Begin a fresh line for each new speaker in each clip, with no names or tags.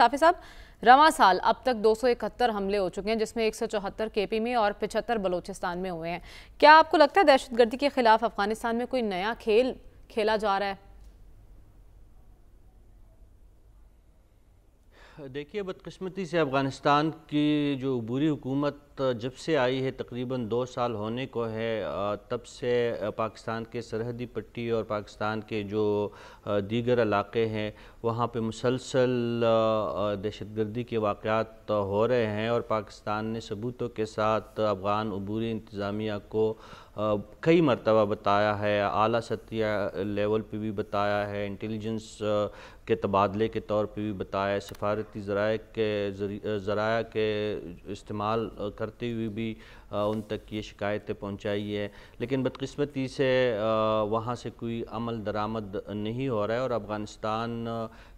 साफी साहब रवा साल अब तक दो हमले हो चुके हैं जिसमें एक केपी में और पिछहत्तर बलोचिस्तान में हुए हैं क्या आपको लगता है दहशतगर्दी के खिलाफ अफगानिस्तान में कोई नया खेल खेला जा रहा है देखिए बदकस्मती से अफ़गानिस्तान की जो बुरी हुकूमत जब से आई है तकरीबन दो साल होने को है तब से पाकिस्तान के सरहदी पट्टी और पाकिस्तान के जो दीगर इलाके हैं वहाँ पे मुसलसल दहशत गर्दी के वाक़ात तो हो रहे हैं और पाकिस्तान ने सबूतों के साथ अफ़गान अबूरी इंतज़ामिया को कई मरतबा बताया है अली सतह लेवल पे भी बताया है इंटेलिजेंस के तबादले के तौर पे भी बताया है सफारती ज़राए के ज़राया के इस्तेमाल करते हुए भी उन तक ये शिकायतें पहुँचाई है लेकिन बदकस्मती से वहाँ से कोई अमल दरामद नहीं हो रहा है और अफ़गानिस्तान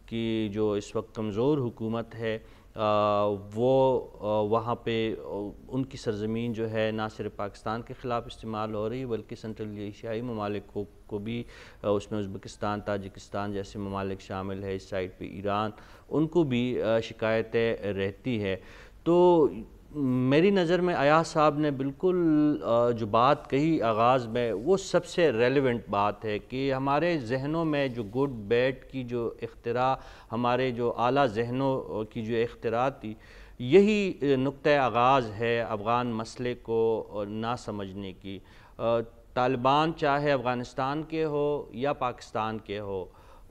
की जो इस वक्त कमज़ोर हुकूमत है वो वहाँ पे उनकी सरजमीन जो है ना सिर्फ पाकिस्तान के ख़िलाफ़ इस्तेमाल हो रही बल्कि सेंट्रल एशियाई ममालिक को, को भी उसमें उज़्बेकिस्तान ताजिकिस्तान जैसे ममालिक शामिल है इस साइड पे ईरान उनको भी शिकायतें रहती है तो मेरी नज़र में अयाज साहब ने बिल्कुल जो बात कही आगाज़ में वो सबसे रेलिवेंट बात है कि हमारे जहनों में जो गुड बैड की जो अख्तरा हमारे जो आला जहनों की जो अख्तरा थी यही नुक़ आगाज़ है अफ़गान मसले को ना समझने की तालिबान चाहे अफ़गानिस्तान के हो या पाकिस्तान के हो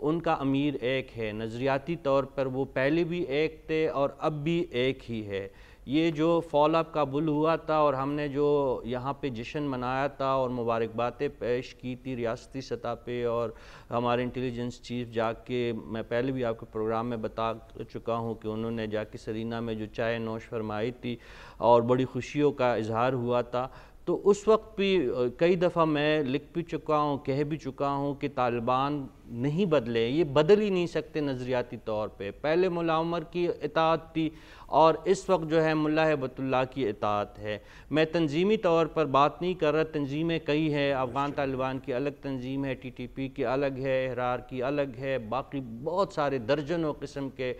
उनका अमीर एक है नज़रियाती तौर पर वो पहले भी एक थे और अब भी एक ही है ये जो फॉल अप काबुल हुआ था और हमने जो यहाँ पे जश्न मनाया था और मुबारकबादें पेश की थी रियासती सतह पे और हमारे इंटेलिजेंस चीफ जाके मैं पहले भी आपके प्रोग्राम में बता चुका हूँ कि उन्होंने जाके सरीना में जो चाय नोश फरमाई थी और बड़ी खुशियों का इजहार हुआ था तो उस वक्त भी कई दफ़ा मैं लिख भी चुका हूँ कह भी चुका हूँ कि तालिबान नहीं बदले ये बदल ही नहीं सकते नज़रियाती तौर पे पहले मुला उमर की इतात थी और इस वक्त जो है मुला हबतुल्ला की इतात है मैं तंजीमी तौर पर बात नहीं कर रहा तंजीमें कई हैं अफ़गान तालिबान की अलग तंजीम है टी टी पी की अलग है हरार की अलग है बाकी बहुत सारे दर्जनों किस्म के आ,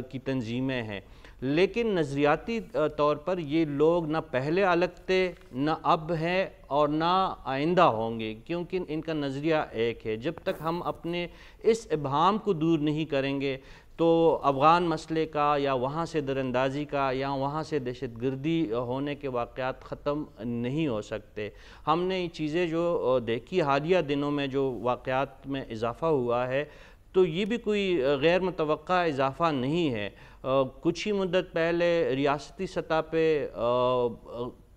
की तंजीमें हैं लेकिन नज़रियाती तौर पर ये लोग ना पहले अलग थे ना अब हैं और ना आइंदा होंगे क्योंकि इनका नज़रिया एक है जब तक हम अपने इस इबाम को दूर नहीं करेंगे तो अफ़गान मसले का या वहाँ से दरअंदाजी का या वहाँ से दहशत गर्दी होने के वाक़ात ख़त्म नहीं हो सकते हमने ये चीज़ें जो देखी हालिया दिनों में जो वाक़ात में इजाफ़ा हुआ है तो ये भी कोई गैर मुतव इजाफ़ा नहीं है कुछ ही मुद्दत पहले रियासती सतह पे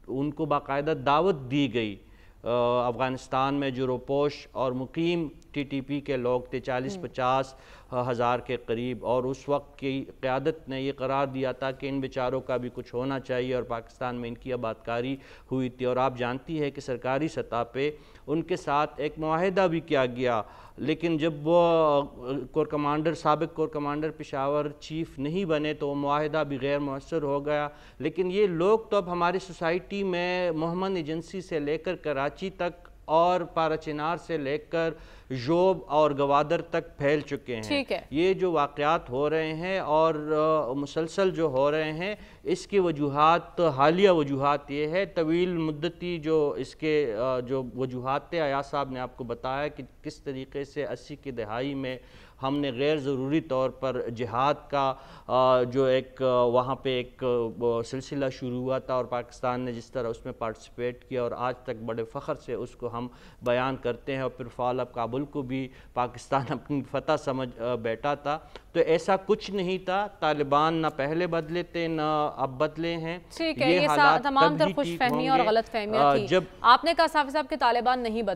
उनको बाकायदा दावत दी गई अफ़गानिस्तान में जुरोपोश और मुकीम टीटीपी के लोग थे चालीस हम्म। पचास हज़ार के करीब और उस वक्त की क़्यादत ने यह करार दिया था कि इन बेचारों का भी कुछ होना चाहिए और पाकिस्तान में इनकी आबादकारी हुई थी और आप जानती है कि सरकारी सतह पर उनके साथ एक माहदा भी किया गया लेकिन जब वो कोर कमांडर सबक कोर कमांडर पेशावर चीफ नहीं बने तो माहदा भी गैर मौसर हो गया लेकिन ये लोग तो अब हमारी सोसाइटी में मोहम्मद एजेंसी से लेकर करा कराची तक और पाराचिनार से लेकर जोब और गवादर तक फैल चुके हैं ठीक है। ये जो वाकयात हो रहे हैं और मुसलसल जो हो रहे हैं इसकी वजूहत हालिया वजूहत ये है तवील मुद्दती जो इसके जो वजूहत थे आया साहब ने आपको बताया कि किस तरीके से अस्सी की दहाई में हमने गैर ज़रूरी तौर पर जिहाद का जो एक वहाँ पे एक सिलसिला शुरू हुआ था और पाकिस्तान ने जिस तरह उसमें पार्टिसिपेट किया और आज तक बड़े फ़ख्र से उसको हम बयान करते हैं और फिर फाल अब काबुल को भी पाकिस्तान अपनी फतह समझ बैठा था तो ऐसा कुछ नहीं था तालिबान ना पहले बदले थे ना अब बदले हैं ठीक है ये, ये तमाम तर खुश फहमी और गलत फहमी जब आपने कहा साफ़ साहब के तालिबान नहीं बदले